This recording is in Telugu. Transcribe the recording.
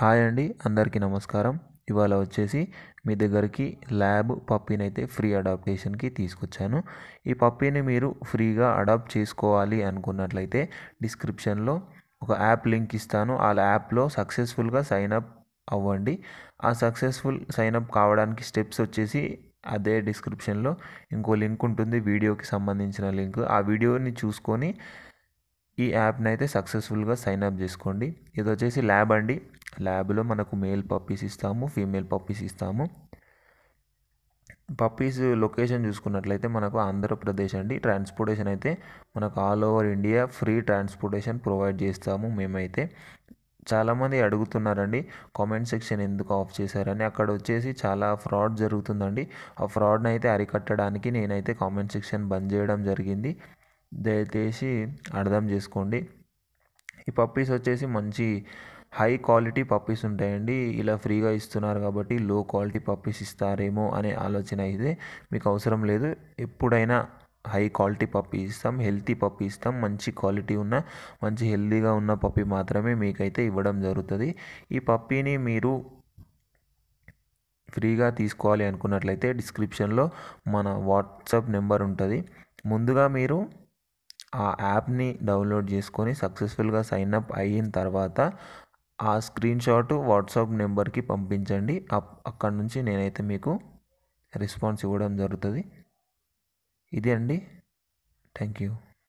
హాయ్ అండి అందరికీ నమస్కారం ఇవాళ వచ్చేసి మీ దగ్గరికి ల్యాబ్ పప్పీని అయితే ఫ్రీ అడాప్టేషన్కి తీసుకొచ్చాను ఈ పప్పీని మీరు ఫ్రీగా అడాప్ట్ చేసుకోవాలి అనుకున్నట్లయితే డిస్క్రిప్షన్లో ఒక యాప్ లింక్ ఇస్తాను ఆ యాప్లో సక్సెస్ఫుల్గా సైన్ అప్ అవ్వండి ఆ సక్సెస్ఫుల్ సైన్ అప్ కావడానికి స్టెప్స్ వచ్చేసి అదే డిస్క్రిప్షన్లో ఇంకో లింక్ ఉంటుంది వీడియోకి సంబంధించిన లింక్ ఆ వీడియోని చూసుకొని ఈ యాప్ని అయితే సక్సెస్ఫుల్గా సైన్ అప్ చేసుకోండి ఇది వచ్చేసి ల్యాబ్ అండి ల్యాబ్లో మనకు మేల్ పప్పీస్ ఇస్తాము ఫీమేల్ పప్పీస్ ఇస్తాము పప్పీస్ లొకేషన్ చూసుకున్నట్లయితే మనకు ఆంధ్రప్రదేశ్ అండి ట్రాన్స్పోర్టేషన్ అయితే మనకు all over India free transportation provide చేస్తాము మేమైతే చాలామంది అడుగుతున్నారండి కామెంట్ సెక్షన్ ఎందుకు ఆఫ్ చేశారని అక్కడ వచ్చేసి చాలా ఫ్రాడ్ జరుగుతుందండి ఆ ఫ్రాడ్ని అయితే అరికట్టడానికి నేనైతే కామెంట్ సెక్షన్ బంద్ చేయడం జరిగింది దయచేసి అర్థం చేసుకోండి ఈ పప్పీస్ వచ్చేసి మంచి హై క్వాలిటీ పప్పీస్ ఉంటాయండి ఇలా ఫ్రీగా ఇస్తున్నారు కాబట్టి లో క్వాలిటీ పప్పీస్ ఇస్తారేమో అనే ఆలోచన అయితే మీకు అవసరం లేదు ఎప్పుడైనా హై క్వాలిటీ పప్పి ఇస్తాం హెల్తీ పప్పు ఇస్తాం మంచి క్వాలిటీ ఉన్న మంచి హెల్తీగా ఉన్న పప్పి మాత్రమే మీకైతే ఇవ్వడం జరుగుతుంది ఈ పప్పీని మీరు ఫ్రీగా తీసుకోవాలి అనుకున్నట్లయితే డిస్క్రిప్షన్లో మన వాట్సాప్ నెంబర్ ఉంటుంది ముందుగా మీరు ఆ యాప్ని డౌన్లోడ్ చేసుకొని సక్సెస్ఫుల్గా సైన్ అప్ అయిన తర్వాత ఆ స్క్రీన్ షాట్ వాట్సాప్ నెంబర్కి పంపించండి అక్కడ నుంచి నేనైతే మీకు రెస్పాన్స్ ఇవ్వడం జరుగుతుంది ఇదే అండి థ్యాంక్ యూ